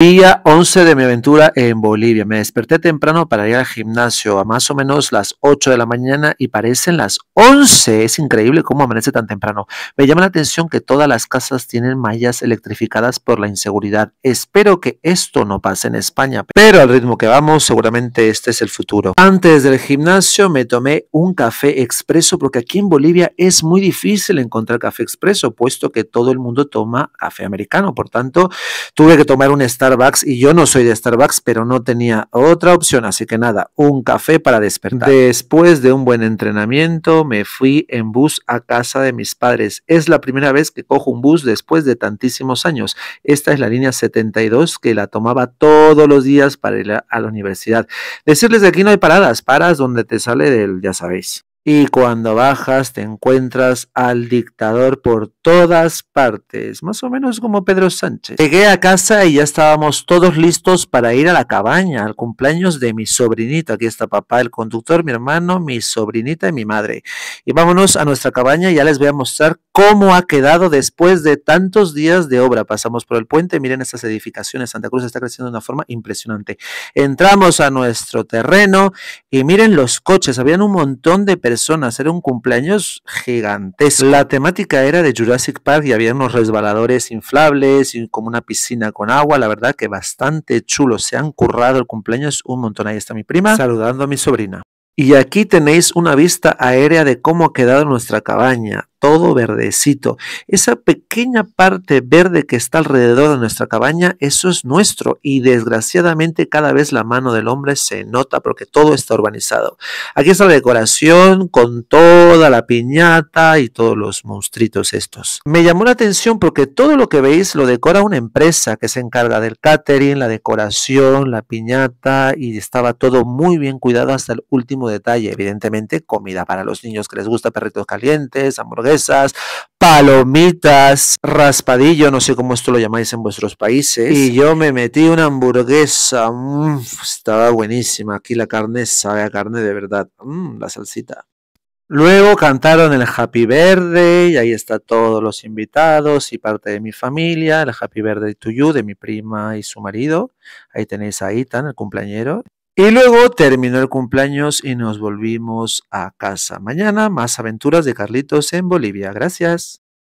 Día 11 de mi aventura en Bolivia. Me desperté temprano para ir al gimnasio a más o menos las 8 de la mañana y parecen las 11. Es increíble cómo amanece tan temprano. Me llama la atención que todas las casas tienen mallas electrificadas por la inseguridad. Espero que esto no pase en España, pero al ritmo que vamos seguramente este es el futuro. Antes del gimnasio me tomé un café expreso porque aquí en Bolivia es muy difícil encontrar café expreso puesto que todo el mundo toma café americano. Por tanto, tuve que tomar un estado Starbucks y yo no soy de Starbucks, pero no tenía otra opción, así que nada, un café para despertar. Después de un buen entrenamiento, me fui en bus a casa de mis padres. Es la primera vez que cojo un bus después de tantísimos años. Esta es la línea 72 que la tomaba todos los días para ir a la universidad. Decirles de aquí no hay paradas, paras donde te sale del, ya sabéis y cuando bajas te encuentras al dictador por todas partes, más o menos como Pedro Sánchez. Llegué a casa y ya estábamos todos listos para ir a la cabaña, al cumpleaños de mi sobrinita. Aquí está papá, el conductor, mi hermano, mi sobrinita y mi madre. Y vámonos a nuestra cabaña, ya les voy a mostrar cómo ha quedado después de tantos días de obra. Pasamos por el puente, miren estas edificaciones, Santa Cruz está creciendo de una forma impresionante. Entramos a nuestro terreno y miren los coches, habían un montón de era un cumpleaños gigantesco. La temática era de Jurassic Park y había unos resbaladores inflables y como una piscina con agua, la verdad que bastante chulo, se han currado el cumpleaños un montón. Ahí está mi prima saludando a mi sobrina. Y aquí tenéis una vista aérea de cómo ha quedado nuestra cabaña todo verdecito. Esa pequeña parte verde que está alrededor de nuestra cabaña, eso es nuestro y desgraciadamente cada vez la mano del hombre se nota porque todo está urbanizado. Aquí está la decoración con toda la piñata y todos los monstruitos estos. Me llamó la atención porque todo lo que veis lo decora una empresa que se encarga del catering, la decoración, la piñata y estaba todo muy bien cuidado hasta el último detalle. Evidentemente comida para los niños que les gusta, perritos calientes, hamburguesas palomitas, raspadillo, no sé cómo esto lo llamáis en vuestros países. Y yo me metí una hamburguesa, mm, estaba buenísima. Aquí la carne sabe a carne de verdad, mm, la salsita. Luego cantaron el Happy Verde y ahí está todos los invitados y parte de mi familia, el Happy Verde to You de mi prima y su marido. Ahí tenéis a Itan, el cumpleañero. Y luego terminó el cumpleaños y nos volvimos a casa. Mañana más aventuras de Carlitos en Bolivia. Gracias.